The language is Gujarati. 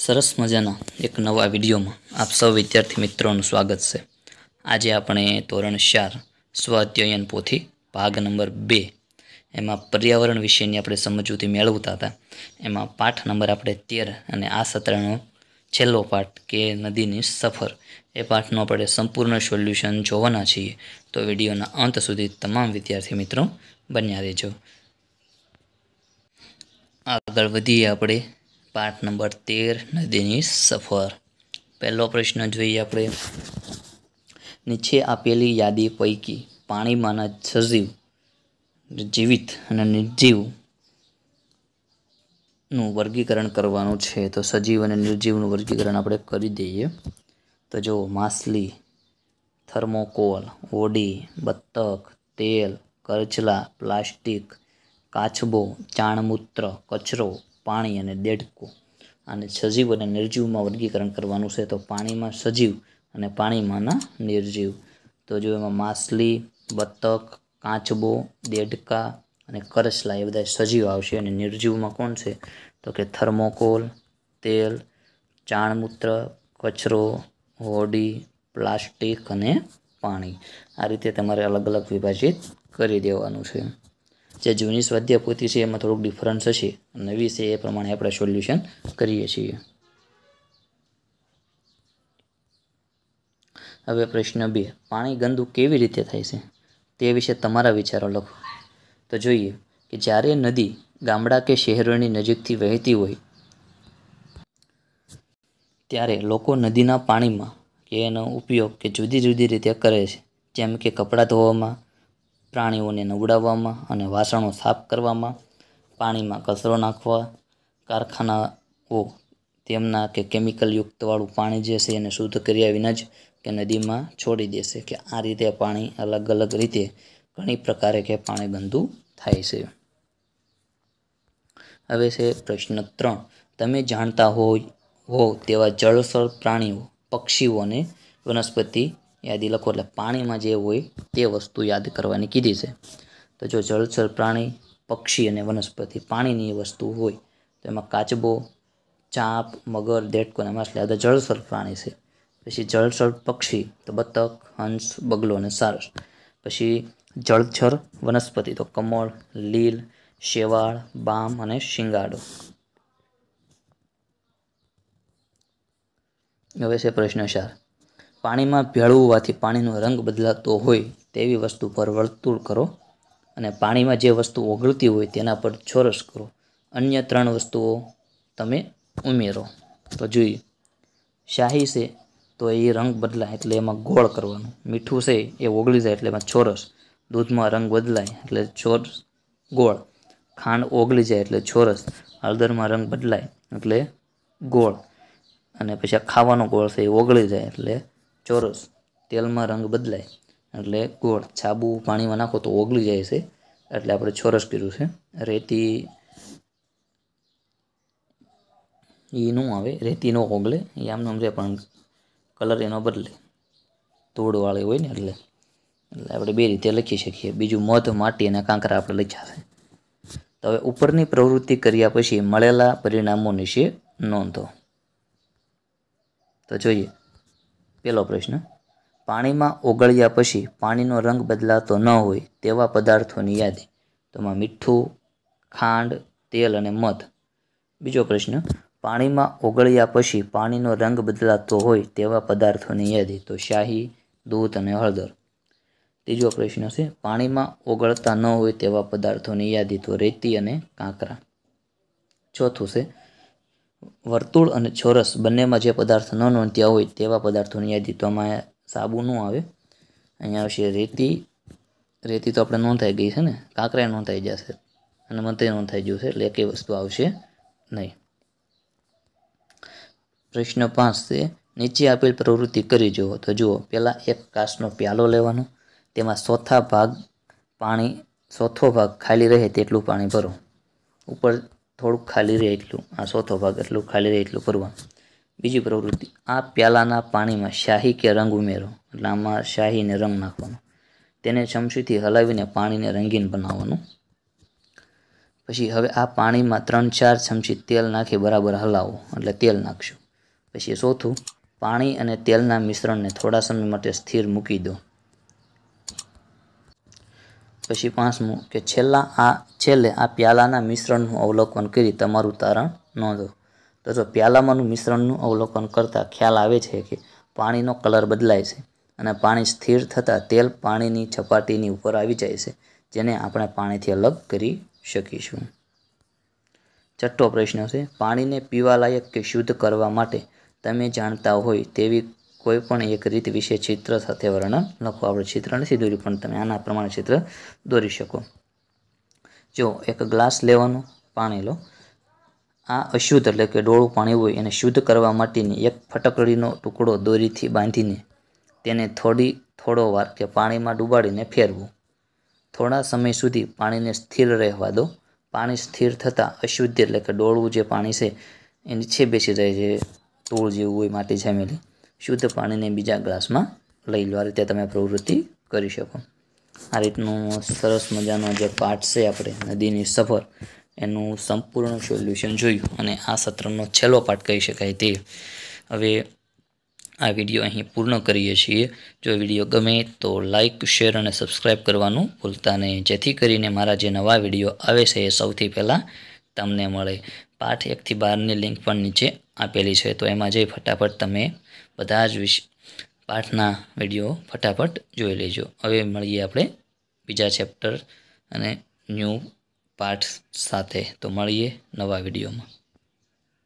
સરસ મજાના એક નવા વિડીયોમાં આપ સૌ વિદ્યાર્થી મિત્રોનું સ્વાગત છે આજે આપણે ધોરણ ચાર સ્વાધ્યયન પોથી ભાગ નંબર બે એમાં પર્યાવરણ વિશેની આપણે સમજૂતી મેળવતા હતા એમાં પાઠ નંબર આપણે તેર અને આ સત્રનો છેલ્લો પાઠ કે નદીની સફર એ પાઠનું આપણે સંપૂર્ણ સોલ્યુશન જોવાના છીએ તો વિડીયોના અંત સુધી તમામ વિદ્યાર્થી મિત્રો બન્યા રહેજો આગળ વધીએ આપણે પાઠ નંબર તેર નદીની સફર પહેલો પ્રશ્ન જોઈએ આપણે નીચે આપેલી યાદી પૈકી પાણીમાંના સજીવ જીવિત અને નિર્જીવ નું વર્ગીકરણ કરવાનું છે તો સજીવ અને નિર્જીવનું વર્ગીકરણ આપણે કરી દઈએ તો જો માછલી થર્મોકોલ ઓડી બતક તેલ કરચલા પ્લાસ્ટિક કાછબો ચાણમૂત્ર કચરો પાણી અને દેડકો અને સજીવ અને નિર્જીવમાં વર્ગીકરણ કરવાનું છે તો પાણીમાં સજીવ અને પાણીમાંના નિર્જીવ તો જો એમાં માછલી બતક કાચબો દેડકા અને કરસલા એ બધા સજીવ આવશે અને નિર્જીવમાં કોણ છે તો કે થર્મોકોલ તેલ ચાણમૂત્ર કચરો હોડી પ્લાસ્ટિક અને પાણી આ રીતે તમારે અલગ અલગ વિભાજિત કરી દેવાનું છે જે જૂની સ્વાધ્યાય પોથી છે એમાં થોડુંક ડિફરન્સ હશે નવી છે એ પ્રમાણે આપણે સોલ્યુશન કરીએ છીએ હવે પ્રશ્ન બે પાણી ગંદુ કેવી રીતે થાય છે તે વિશે તમારા વિચારો લખો તો જોઈએ કે જ્યારે નદી ગામડા કે શહેરોની નજીકથી વહેતી હોય ત્યારે લોકો નદીના પાણીમાં કે એનો ઉપયોગ કે જુદી જુદી રીતે કરે છે જેમ કે કપડાં ધોવામાં પ્રાણીઓને નવડાવવામાં અને વાસણો સાફ કરવામાં પાણીમાં કચરો નાખવા કારખાનાઓ તેમના કે કેમિકલયુક્તવાળું પાણી જે છે એને શુદ્ધ કર્યા વિના જ કે નદીમાં છોડી દેશે કે આ રીતે પાણી અલગ અલગ રીતે ઘણી પ્રકારે કે પાણી ગંદુ થાય છે હવે છે પ્રશ્ન ત્રણ તમે જાણતા હોય હો તેવા જળસર પ્રાણીઓ પક્ષીઓને વનસ્પતિ યાદી લખો એટલે પાણીમાં જે હોય તે વસ્તુ યાદ કરવાની કીધી છે તો જો જળચર પ્રાણી પક્ષી અને વનસ્પતિ પાણીની વસ્તુ હોય તો એમાં કાચબો ચાંપ મગર દેડકો અને માછલી આ જળચર પ્રાણી છે પછી જળચર પક્ષી તો બતક હંસ બગલો અને સારસ પછી જળછર વનસ્પતિ તો કમળ લીલ શેવાળ બામ અને શિંગાડો હવે છે પ્રશ્ન ચાર પાણીમાં ભેળવવાથી પાણીનો રંગ બદલાતો હોય તેવી વસ્તુ પર વર્તુળ કરો અને પાણીમાં જે વસ્તુ ઓગળતી હોય તેના પર છોરસ કરો અન્ય ત્રણ વસ્તુઓ તમે ઉમેરો તો જોઈએ શાહી છે તો એ રંગ બદલાય એટલે એમાં ગોળ કરવાનું મીઠું છે એ ઓગળી જાય એટલે એમાં છોરસ દૂધમાં રંગ બદલાય એટલે છોરસ ગોળ ખાંડ ઓગળી જાય એટલે છોરસ હળદરમાં રંગ બદલાય એટલે ગોળ અને પછી ખાવાનો ગોળ છે એ ઓગળી જાય એટલે ચોરસ તેલમાં રંગ બદલાય એટલે ગોળ છાબુ પાણીમાં નાખો તો ઓગળી જાય છે એટલે આપણે ચોરસ કર્યું છે રેતી એ ન આવે રેતી ન ઓગળે એ આમ નામ છે પણ કલર એનો બદલે ધૂળવાળી હોય ને એટલે એટલે આપણે બે રીતે લખી શકીએ બીજું મધ માટી અને કાંકરા આપણે લખ્યા છે તો હવે ઉપરની પ્રવૃત્તિ કર્યા પછી મળેલા પરિણામો વિશે નોંધો તો જોઈએ પહેલો પ્રશ્ન પાણીમાં ઓગળ્યા પછી પાણીનો રંગ બદલાતો ન હોય તેવા પદાર્થોની યાદી તેમાં મીઠું ખાંડ તેલ અને મધ બીજો પ્રશ્ન પાણીમાં ઓગળ્યા પછી પાણીનો રંગ બદલાતો હોય તેવા પદાર્થોની યાદી તો શાહી દૂધ અને હળદર ત્રીજો પ્રશ્ન છે પાણીમાં ઓગળતા ન હોય તેવા પદાર્થોની યાદી તો રેતી અને કાંકરા ચોથું છે વર્તુળ અને ચોરસ બંનેમાં જે પદાર્થ ન નોંધ્યા હોય તેવા પદાર્થોની યાદી તો આમાં સાબુ ન આવે અહીંયા આવશે રેતી રેતી તો આપણે નોંધાઈ ગઈ છે ને કાંકરા નોંધાઈ જશે અને મંત્રી નોંધાઈ ગયું છે એટલે એકે વસ્તુ આવશે નહીં પ્રશ્ન પાંચ છે નીચે આપેલ પ્રવૃત્તિ કરી જુઓ તો જુઓ પહેલાં એક કાચનો પ્યાલો લેવાનો તેમાં ચોથા ભાગ પાણી ચોથો ભાગ ખાલી રહે તેટલું પાણી ભરો ઉપર થોડુંક ખાલી રહે એટલું આ ચોથો ભાગ એટલું ખાલી રહે એટલું કરવાનું બીજી પ્રવૃત્તિ આ પ્યાલાના પાણીમાં શાહી કે રંગ ઉમેરો એટલે આમાં શાહીને રંગ નાખવાનો તેને ચમચીથી હલાવીને પાણીને રંગીન બનાવવાનું પછી હવે આ પાણીમાં ત્રણ ચાર ચમચી તેલ નાખી બરાબર હલાવો એટલે તેલ નાખશું પછી ચોથું પાણી અને તેલના મિશ્રણને થોડા સમય માટે સ્થિર મૂકી દો પછી પાંચમું કે છેલ્લા આ છેલ્લે આ પ્યાલાના મિશ્રણનું અવલોકન કરી તમારું તારણ નોંધો તો જો પ્યાલામાંનું મિશ્રણનું અવલોકન કરતાં ખ્યાલ આવે છે કે પાણીનો કલર બદલાય છે અને પાણી સ્થિર થતાં તેલ પાણીની છપાટીની ઉપર આવી જાય છે જેને આપણે પાણીથી અલગ કરી શકીશું છઠ્ઠો પ્રશ્ન છે પાણીને પીવાલાયક કે શુદ્ધ કરવા માટે તમે જાણતા હોય તેવી કોઈ પણ એક રીત વિશે ચિત્ર સાથે વર્ણન લખો આપણે ચિત્ર નથી દોર્યું પણ તમે આના પ્રમાણે ચિત્ર દોરી શકો જો એક ગ્લાસ લેવાનું પાણી લો આ અશુદ્ધ એટલે કે ડોળું પાણી હોય એને શુદ્ધ કરવા માટેની એક ફટકડીનો ટુકડો દોરીથી બાંધીને તેને થોડી થોડો વાર કે પાણીમાં ડૂબાડીને ફેરવું થોડા સમય સુધી પાણીને સ્થિર રહેવા દો પાણી સ્થિર થતાં અશુદ્ધ એટલે કે ડોળવું જે પાણી છે એ નીચે બેસી જાય છે તૂળ જેવું હોય માટી જામેલી શુદ્ધ પાણીને બીજા ગ્લાસમાં લઈ લો આ રીતે તમે પ્રવૃત્તિ કરી શકો આ રીતનું સરસ મજાનો જે પાઠ છે આપણે નદીની સફર એનું સંપૂર્ણ સોલ્યુશન જોયું અને આ સત્રનો છેલ્લો પાઠ કહી શકાય તે હવે આ વિડીયો અહીં પૂર્ણ કરીએ છીએ જો વિડીયો ગમે તો લાઇક શેર અને સબસ્ક્રાઈબ કરવાનું ભૂલતા નહીં જેથી કરીને મારા જે નવા વિડીયો આવે છે એ સૌથી પહેલાં તમને મળે પાઠ એકથી બારની લિંક પણ નીચે આપેલી છે તો એમાં જઈ ફટાફટ તમે બધા જ વિશ પાઠના વિડીયો ફટાફટ જોઈ લેજો હવે મળીએ આપણે બીજા ચેપ્ટર અને ન્યૂ પાઠ સાથે તો મળીએ નવા વિડીયોમાં